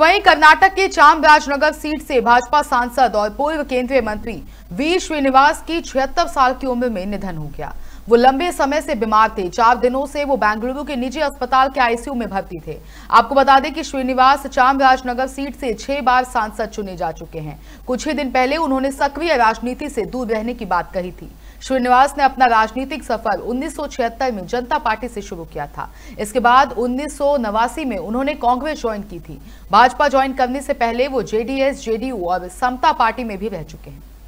वहीं कर्नाटक के चामराजनगर सीट से भाजपा सांसद और पूर्व केंद्रीय मंत्री वी श्रीनिवास की छिहत्तर साल की उम्र में निधन हो गया वो लंबे समय से बीमार थे चार दिनों से वो बेंगलुरु के निजी अस्पताल के आईसीयू में भर्ती थे आपको बता दें कि श्रीनिवास चामराजनगर सीट से छह बार सांसद चुने जा चुके हैं कुछ ही दिन पहले उन्होंने सक्रिय राजनीति से दूर रहने की बात कही थी श्रीनिवास ने अपना राजनीतिक सफर 1976 में जनता पार्टी से शुरू किया था इसके बाद उन्नीस में उन्होंने कांग्रेस ज्वाइन की थी भाजपा ज्वाइन करने से पहले वो जेडीएस जेडीयू और समता पार्टी में भी रह चुके हैं